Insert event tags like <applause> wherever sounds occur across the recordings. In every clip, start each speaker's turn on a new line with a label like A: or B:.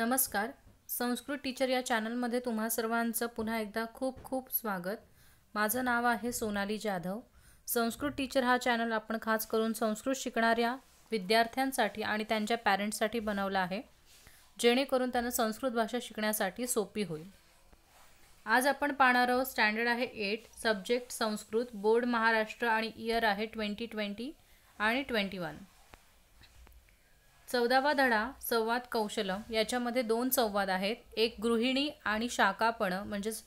A: नमस्कार संस्कृत टीचर या चॅनलमध्ये तुम्हा सर्वांचं पुन्हा एकदा खूप खूप स्वागत माझं नाव आहे सोनाली जाधव संस्कृत टीचर हा चॅनल आपण खास करून संस्कृत शिकणाऱ्या विद्यार्थ्यांसाठी आणि त्यांच्या पॅरेंट्ससाठी बनवला आहे जेणेकरून त्यांना संस्कृत भाषा शिकण्यासाठी सोपी होईल आज आपण पाहणार आहोत स्टँडर्ड आहे eight subject Sanskrit board Maharashtra आणि इयर आहे ट्वेंटी ट्वेंटी आणि ट्वेंटी वन चौदावा धडा संवाद कौशलम याच्यामध्ये दोन संवाद आहेत एक गृहिणी आणि शाकापण म्हणजेच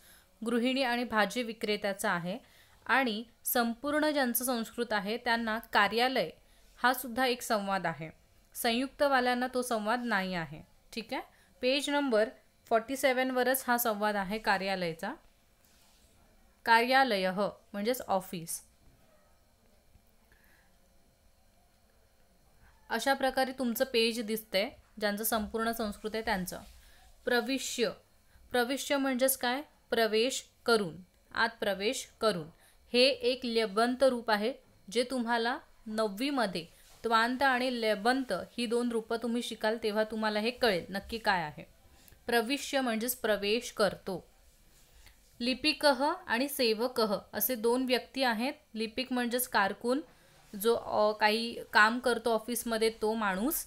A: गृहिणी आणि भाजी विक्रेत्याचा आहे आणि संपूर्ण ज्यांचं संस्कृत आहे त्यांना कार्यालय हा सुद्धा एक संवाद आहे संयुक्तवाल्यांना तो संवाद नाही आहे ठीक आहे पेज नंबर फॉर्टी सेवनवरच हा संवाद आहे कार्यालयाचा कार्यालय म्हणजेच ऑफिस अशा प्रकारे तुमचं पेज दिसतंय ज्यांचं संपूर्ण संस्कृत आहे त्यांचं प्रविश्य प्रविष्य म्हणजेच काय प्रवेश करून आत प्रवेश करून हे एक लेबंत रूप आहे जे तुम्हाला नववीमध्ये त्वांत आणि लेबंत ही दोन रूपं तुम्ही शिकाल तेव्हा तुम्हाला हे कळेल नक्की काय आहे प्रविश्य म्हणजेच प्रवेश करतो लिपिकह आणि सेवकह असे दोन व्यक्ती आहेत लिपिक म्हणजेच कारकून जो काही काम करतो ऑफिसमध्ये तो माणूस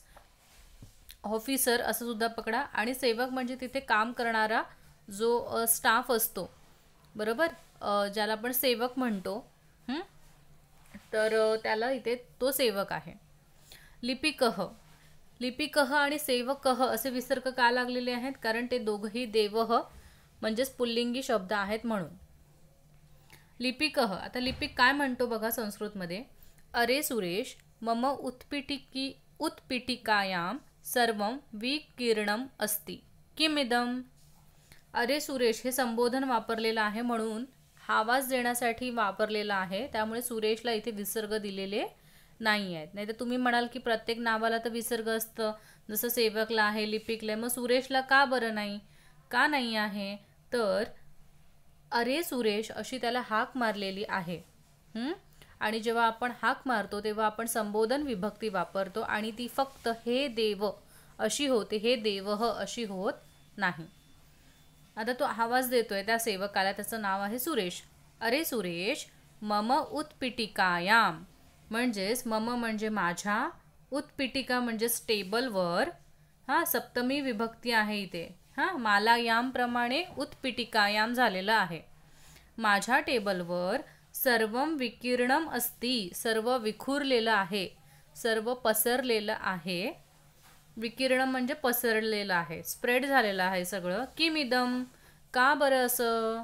A: ऑफिसर असं सुद्धा पकडा आणि सेवक म्हणजे तिथे काम करणारा जो स्टाफ असतो बरोबर ज्याला आपण सेवक म्हणतो तर त्याला इथे तो सेवक आहे लिपिकह लिपिकह आणि सेवकह असे विसर्ग का लागलेले आहेत कारण ते दोघही देवह म्हणजेच पुल्लिंगी शब्द आहेत म्हणून लिपिकह आता लिपिक काय म्हणतो बघा संस्कृतमध्ये अरे सुरेश मम उत्पीठिकी उत्पीठिकायां सर्वं विकीर्णम अस्ति किमिदम अरे सुरेश हे संबोधन वापरलेलं आहे म्हणून आवाज देण्यासाठी वापरलेला आहे त्यामुळे सुरेशला इथे विसर्ग दिलेले नाही आहेत नाही तर तुम्ही म्हणाल की प्रत्येक नावाला तर विसर्ग असतं जसं सेवकला आहे लिपिकला आहे मग सुरेशला का बरं नाही का नाही आहे तर अरे सुरेश अशी त्याला हाक मारलेली आहे आणि जेव्हा आपण हाक मारतो तेव्हा आपण संबोधन विभक्ती वापरतो आणि ती फक्त हे देव अशी होते हे देवह अशी होत नाही आता तो आवाज देतोय त्या सेवकाला त्याचं नाव आहे सुरेश अरे सुरेश मम उत्पिटिकायाम म्हणजेच मम म्हणजे माझ्या उत्पिटिका म्हणजेच टेबलवर हां सप्तमी विभक्ती आहे इथे हां मालायामप्रमाणे यामप्रमाणे उत्पिटिकायाम झालेलं आहे माझ्या टेबलवर सर्व विकीर्णम असती सर्व विखुरलेलं आहे सर्व पसरलेलं आहे विकिरण म्हणजे पसरलेलं आहे स्प्रेड झालेलं आहे सगळं किमिदम का बरं असं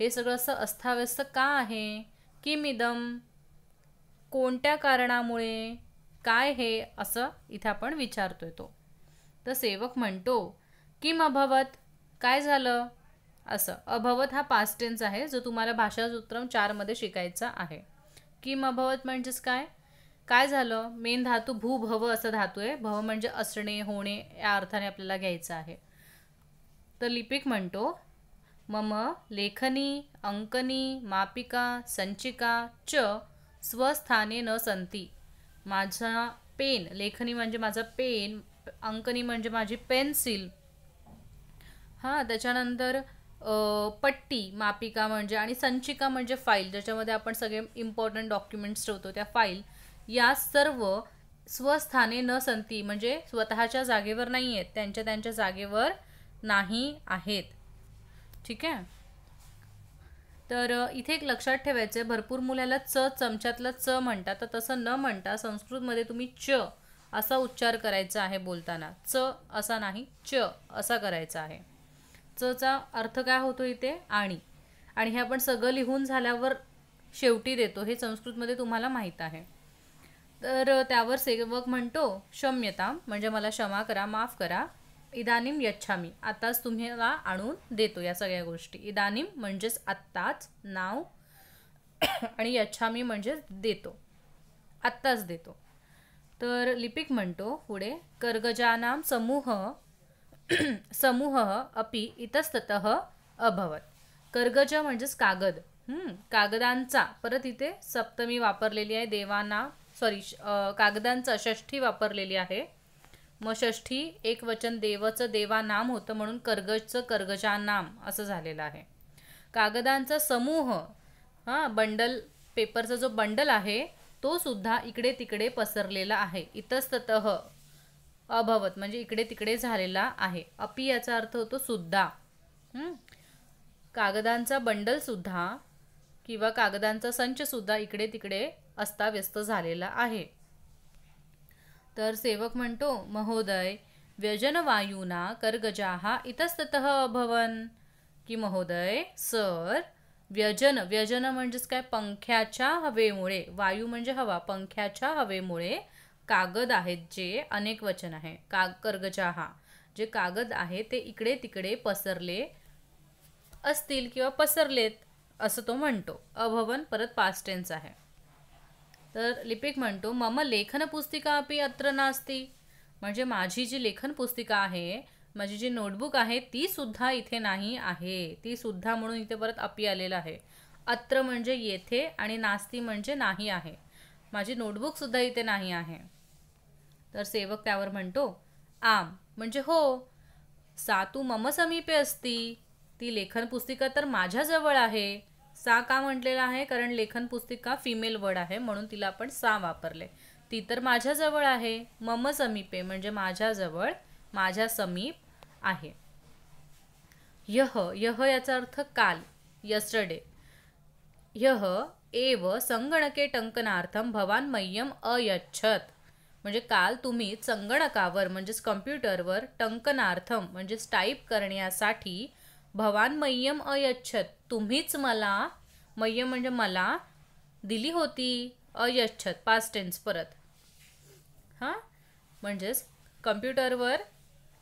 A: हे सगळं असं अस्थाव्यस्त का आहे किमिदम कोणत्या कारणामुळे काय हे असं इथे आपण विचारतोय तो तर सेवक म्हणतो किम अभवत काय झालं असं अभवत हा पास्ट टेन्स आहे जो तुम्हाला भाषासूत्रम चारमध्ये शिकायचा आहे किम अभवत म्हणजेच काय काय झालं मेन धातू भव असं धातू आहे भव म्हणजे असणे होणे या अर्थाने आपल्याला घ्यायचं आहे तर लिपिक म्हणतो मम लेखनी अंकनी मापिका संचिका च स्वस्थाने न संती माझा पेन लेखनी म्हणजे माझा पेन अंकनी म्हणजे माझी पेन्सिल हां त्याच्यानंतर पट्टी मापिका म्हणजे आणि संचिका म्हणजे फाईल ज्याच्यामध्ये आपण सगळे इम्पॉर्टंट डॉक्युमेंट्स ठेवतो त्या फाईल या सर्व स्वस्थाने न संती म्हणजे स्वतःच्या जागेवर नाही आहेत त्यांच्या त्यांच्या जागेवर नाही आहेत ठीक आहे तर इथे एक लक्षात ठेवायचं आहे भरपूर मुलाला च चमच्यातलं च म्हणतात तर तसं न म्हणता संस्कृतमध्ये तुम्ही च असा उच्चार करायचा आहे बोलताना च असा नाही च असा करायचा आहे चा अर्थ काय होतो इथे आणि आणि हे आपण सगळं लिहून झाल्यावर शेवटी देतो हे संस्कृतमध्ये तुम्हाला माहीत आहे तर त्यावर सेवक म्हणतो क्षम्यता म्हणजे मला क्षमा करा माफ करा इदानीम यच्छामी आताच तुम्हाला आणून देतो या सगळ्या गोष्टी इदानीम म्हणजेच आत्ताच नाव <coughs> आणि यच्छामी म्हणजेच देतो आत्ताच देतो तर लिपिक म्हणतो पुढे कर्गजानाम समूह <clears throat> समूह अपि इतस्तत अभवत कर्गज म्हणजेच कागद कागदांचा परत इथे सप्तमी वापरलेली आहे देवांना सॉरी कागदांचा षष्ठी वापरलेली आहे मग षष्ठी एक वचन देवचं देवा नाम होतं म्हणून कर्गजचं कर्गजा नाम असं झालेलं आहे कागदांचा समूह हां बंडल पेपरचा जो बंडल आहे तो सुद्धा इकडे तिकडे पसरलेला आहे इतस्तत अभवत म्हणजे इकडे तिकडे झालेला आहे अपी याचा अर्थ होतो सुद्धा कागदांचा बंडल सुद्धा किंवा कागदांचा संच सुद्धा इकडे तिकडे अस्ताव्यस्त झालेला आहे तर सेवक म्हणतो महोदय व्यजनवायूना हा इतस्तत अभवन की महोदय सर व्यजन व्यजन म्हणजेच काय पंख्याच्या हवेमुळे वायू म्हणजे हवा पंख्याच्या हवेमुळे कागद आहेत जे अनेक वचन आहे का कर्गचा हा जे कागद आहे ते इकडे तिकडे पसरले असतील किंवा पसरलेत असं तो म्हणतो अभवन परत पास टेन्स आहे तर लिपिक म्हणतो मम लेखन पुस्तिका अपि अत्र नास्ती म्हणजे माझी जी लेखन पुस्तिका आहे माझी जी नोटबुक आहे ती सुद्धा इथे नाही आहे ती सुद्धा म्हणून इथे परत अपी आलेलं आहे अत्र म्हणजे येथे आणि नास्ती म्हणजे नाही आहे माझी नोटबुकसुद्धा इथे नाही आहे तर सेवक त्यावर म्हणतो आम म्हणजे हो तू मम समीपे असती ती लेखन पुस्तिका तर माझ्याजवळ आहे सा का म्हटलेला आहे कारण लेखन पुस्तिका फिमेल वर्ड आहे म्हणून तिला आपण सा वापरले ती तर माझ्याजवळ आहे मम समीपे म्हणजे माझ्याजवळ माझ्या समीप आहे यह यह याचा अर्थ काल यस्टरडे यह एव संगणके टंकनार्थम भवान मय्यम अयच्छत म्हणजे काल तुम्ही संगणकावर म्हणजेच कम्प्युटरवर टंकनार्थम म्हणजेच टाईप करण्यासाठी भवान मय्यम अयच्छत तुम्हीच मला मय्यम म्हणजे मला दिली होती अयच्छत पास्ट टेन्स परत हां म्हणजेच कम्प्युटरवर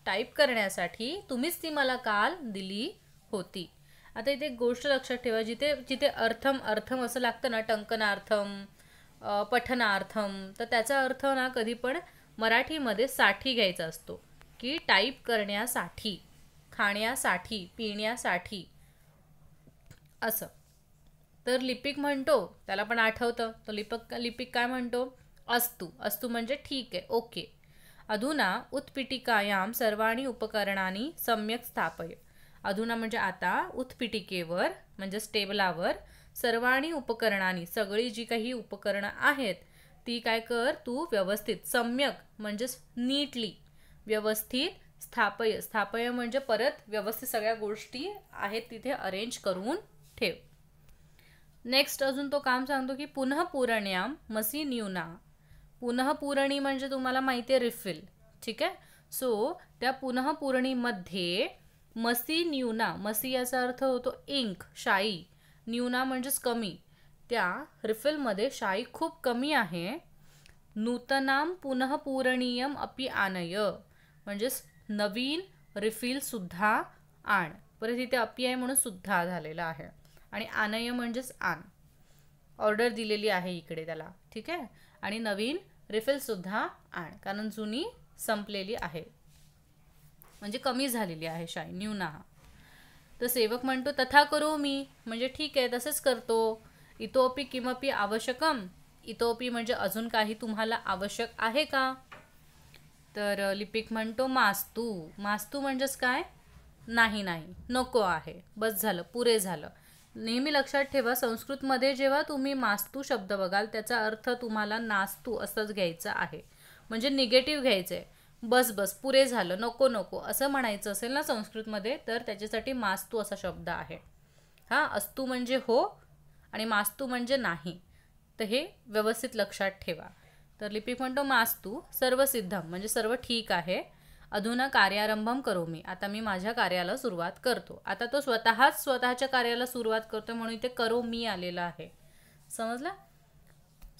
A: टाईप करण्यासाठी तुम्हीच ती मला काल दिली होती आता इथे एक गोष्ट लक्षात ठेवा जिथे जिथे अर्थम अर्थम असं लागतं ना टंकनार्थम पठनार्थम तर त्याचा अर्थ ना कधी पण मराठीमध्ये साठी घ्यायचा असतो की टाईप करण्यासाठी खाण्यासाठी पिण्यासाठी असं तर लिपिक म्हणतो त्याला पण आठवतं तो लिपक लिपिक काय म्हणतो अस्तु अस्तु म्हणजे ठीक आहे ओके अधुना उत्पीटिकायाम सर्वाणी उपकरणांनी सम्यक स्थापय अधुना म्हणजे आता उत्पिटिकेवर म्हणजेच टेबलावर सर्वांनी उपकरणांनी सगळी जी काही उपकरणं आहेत ती काय कर तू व्यवस्थित सम्यक म्हणजेच नीटली व्यवस्थित स्थापय स्थापय म्हणजे परत व्यवस्थित सगळ्या गोष्टी आहेत तिथे अरेंज करून ठेव नेक्स्ट अजून तो काम सांगतो की पुनः पूरण्याम मसी न्यूना पुनः पूरणी म्हणजे तुम्हाला माहिती आहे रिफिल ठीक आहे सो त्या पुरणीमध्ये मसी न्यूना मसी याचा अर्थ होतो इंक शाई न्यूना म्हणजेच कमी त्या रिफिलमध्ये शाई खूप कमी आहे नूतनाम पुनःपूरणीयम अपि आनय म्हणजेच नवीन रिफिलसुद्धा आण परत इथे अपी आहे म्हणून सुद्धा झालेला आहे आणि आनय म्हणजेच आण ऑर्डर दिलेली आहे इकडे त्याला ठीक आहे आणि नवीन रिफिलसुद्धा आण कारण जुनी संपलेली आहे म्हणजे कमी झालेली आहे शाही न्यूनाह तर सेवक म्हणतो तथा करू मी म्हणजे ठीक आहे तसंच करतो इतोपी किमपी आवश्यकम इतोपी म्हणजे अजून काही तुम्हाला आवश्यक आहे का तर लिपिक म्हणतो मास्तू मास्तू म्हणजेच काय नाही नाही नको आहे बस झालं पुरे झालं नेहमी लक्षात ठेवा संस्कृतमध्ये जेव्हा तुम्ही मास्तू शब्द बघाल त्याचा अर्थ तुम्हाला नास्तू असंच घ्यायचं आहे म्हणजे निगेटिव्ह घ्यायचं आहे बस बस पुरे झालं नको नको असं म्हणायचं असेल ना संस्कृतमध्ये तर त्याच्यासाठी मास्तू असा शब्द आहे हां अस्तू म्हणजे हो आणि मास्तू म्हणजे नाही तर हे व्यवस्थित लक्षात ठेवा तर लिपिक म्हणतो मास्तू सर्व सिद्धम म्हणजे सर्व ठीक आहे अधुना कार्यारंभम करो मी आता मी माझ्या कार्याला सुरुवात करतो आता तो स्वतःच स्वतःच्या कार्याला सुरुवात करतो म्हणून इथे करो मी आलेला आहे समजलं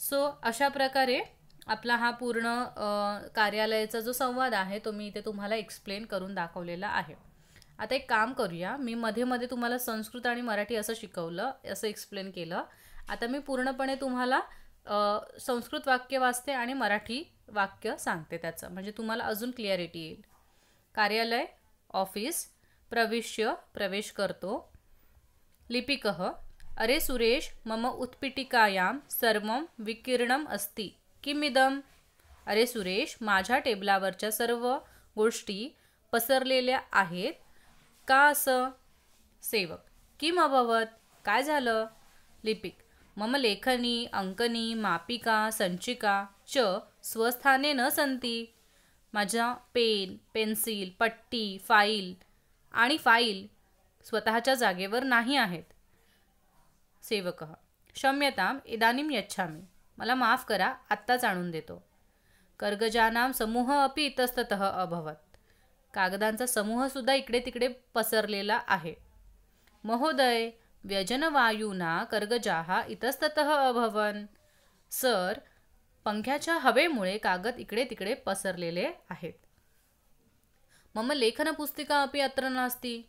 A: सो अशा प्रकारे आपला हा पूर्ण कार्यालयाचा जो संवाद आहे तो मी इथे तुम्हाला एक्सप्लेन करून दाखवलेला आहे आता एक काम करूया मी मध्ये मध्ये तुम्हाला संस्कृत आणि मराठी असं शिकवलं असं एक्सप्लेन केलं आता मी पूर्णपणे तुम्हाला संस्कृत वाक्य वाचते आणि मराठी वाक्य सांगते त्याचं म्हणजे तुम्हाला अजून क्लिअरिटी येईल कार्यालय ऑफिस प्रविश्य प्रवेश करतो लिपिकह अरे सुरेश मम उत्पीठिकायां सर्व विकीर्णम अस्ति किमिदम अरे सुरेश माझ्या टेबलावरच्या सर्व गोष्टी पसरलेल्या आहेत का असं सेवक किम अभवत काय झालं लिपिक मम लेखनी अंकनी मापिका संचिका च स्वस्थाने न संती माझ्या पेन पेन्सिल पट्टी फाईल आणि फाईल स्वतःच्या जागेवर नाही आहेत सेवक क्षम्यताम इदानीम यच्छामी मला माफ करा आत्ताच आणून देतो कर्गजानाम समूह अपि इतस्तत अभवत कागदांचा समूहसुद्धा इकडे तिकडे पसरलेला आहे महोदय व्यजनवायूना कर्गजाहा इतस्तत अभवन सर पंख्याच्या हवेमुळे कागद इकडे तिकडे पसरलेले आहेत मम लेखनपुस्तिका अपि अत्र नास्ती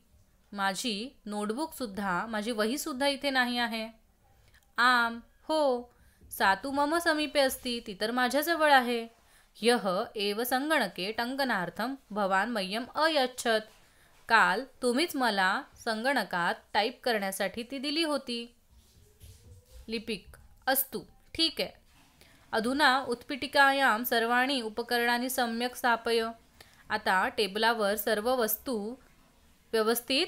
A: माझी नोटबुकसुद्धा माझी वहीसुद्धा इथे नाही आहे आम हो सा तू मम समीपे अस्ति ती तर माझ्याजवळ आहे यह एव संगणके टंकनार्थम भवान मय्यम अयच्छत काल तुम्हीच मला संगणकात टाईप करण्यासाठी ती दिली होती लिपिक अस्तु ठीक आहे अधुना उत्पीटिकायाम सर्वाणी उपकरणांनी सम्यक स्थापय आता टेबलावर सर्व वस्तू व्यवस्थित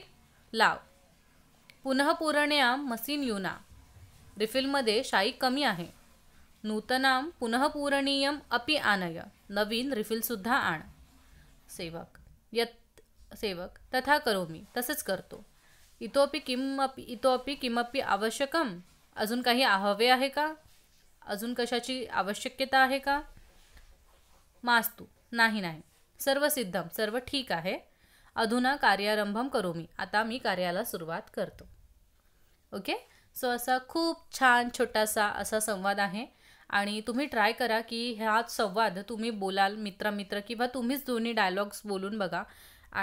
A: लाव पुनः पूरण्याम मसीन युना रिफिलमध्ये शाई कमी आहे नूतनाम पुनःपूरणीयम अपि आनय नवीन रिफिलसुद्धा आण सेवक यत सेवक तथा करोमी तसंच करतो इतोपि अपि इतोपि किमपि आवश्यकम अजून काही हवे आहे का अजून कशाची आवश्यकता आहे का मास्तू नाही नाही सर्व सिद्धम सर्व ठीक आहे अधुना कार्यारंभम करू मी आता मी कार्याला सुरुवात करतो ओके सो असा खूप छान छोटासा असा संवाद आहे आणि तुम्ही ट्राय करा की हा संवाद तुम्ही बोलाल मित्र मित्र किंवा तुम्हीच दोन्ही डायलॉग्स बोलून बघा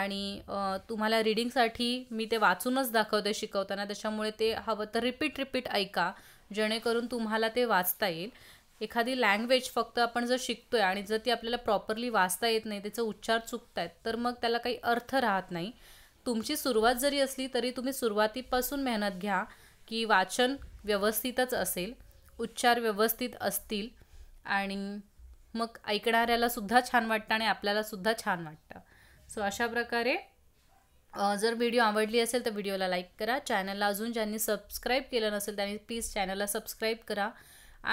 A: आणि तुम्हाला रिडिंगसाठी मी ते वाचूनच दाखवते शिकवताना त्याच्यामुळे ते हवं तर रिपीट रिपीट ऐका जेणेकरून तुम्हाला ते वाचता येईल एखादी लँग्वेज फक्त आपण जर शिकतो आहे आणि जर ती आपल्याला प्रॉपरली वाचता येत नाही त्याचा उच्चार चुकत आहेत तर मग त्याला काही अर्थ राहत नाही तुमची सुरुवात जरी असली तरी तुम्ही सुरुवातीपासून मेहनत घ्या की वाचन व्यवस्थितच असेल उच्चार व्यवस्थित असतील आणि मग ऐकणाऱ्याला सुद्धा छान वाटतं आणि आपल्याला सुद्धा छान वाटतं सो अशा प्रकारे जर व्हिडिओ आवडली असेल तर व्हिडिओला लाईक करा चॅनलला अजून ज्यांनी सबस्क्राईब केलं नसेल त्यांनी प्लीज चॅनलला सबस्क्राईब करा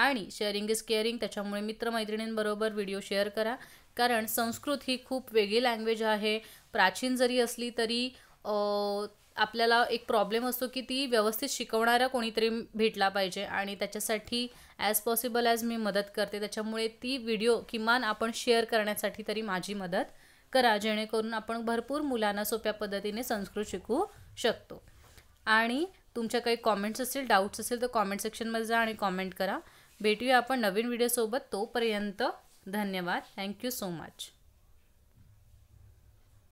A: आणि शेअरिंग इज केअरिंग त्याच्यामुळे मित्रमैत्रिणींबरोबर व्हिडिओ शेअर करा कारण संस्कृत ही खूप वेगळी लँग्वेज आहे प्राचीन जरी असली तरी आपल्याला एक प्रॉब्लेम असतो की ती व्यवस्थित शिकवणारा कोणीतरी भेटला पाहिजे आणि त्याच्यासाठी ॲज पॉसिबल ॲज मी मदत करते त्याच्यामुळे ती व्हिडिओ किमान आपण शेअर करण्यासाठी तरी माझी मदत करा जेणेकरून आपण भरपूर मुलांना सोप्या पद्धतीने संस्कृत शिकवू शकतो आणि तुमच्या काही कॉमेंट्स असतील डाऊट्स असेल तर कॉमेंट सेक्शनमध्ये जा आणि कॉमेंट करा भेटूया आपण नवीन व्हिडिओसोबत तोपर्यंत धन्यवाद थँक्यू सो मच